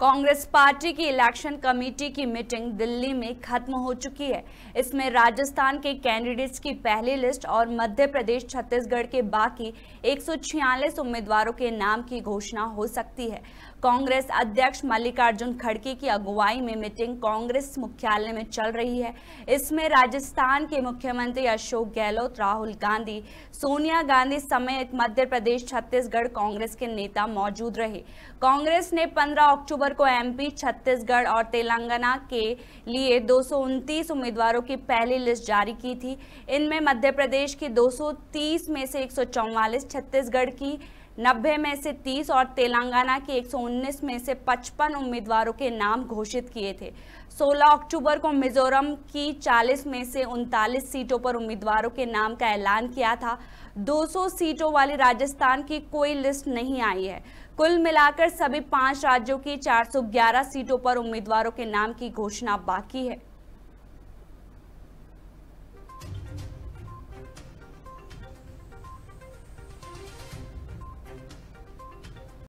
Congress party की election committee की meeting Delhi में खत्म हो चुकी है इसमें राजस्थान के कैंडिडेट्स की पहली लिस्ट और मध्य प्रदेश छत्तीसगढ़ के बाकी एक उम्मीदवारों के नाम की घोषणा हो सकती है कांग्रेस अध्यक्ष मल्लिकार्जुन खड़गे की अगुवाई में मीटिंग कांग्रेस मुख्यालय में चल रही है इसमें राजस्थान के मुख्यमंत्री अशोक गहलोत राहुल गांधी सोनिया गांधी समेत मध्य प्रदेश छत्तीसगढ़ कांग्रेस के नेता मौजूद रहे कांग्रेस ने 15 अक्टूबर अक्टूबर को एमपी छत्तीसगढ़ और तेलंगाना के लिए दो उम्मीदवारों की पहली लिस्ट जारी की थी इनमें मध्य प्रदेश की 230 में से एक छत्तीसगढ़ की नब्बे में से 30 और तेलंगाना के 119 में से 55 उम्मीदवारों के नाम घोषित किए थे 16 अक्टूबर को मिजोरम की 40 में से उनतालीस सीटों पर उम्मीदवारों के नाम का ऐलान किया था 200 सीटों वाली राजस्थान की कोई लिस्ट नहीं आई है कुल मिलाकर सभी पांच राज्यों की 411 सीटों पर उम्मीदवारों के नाम की घोषणा बाकी है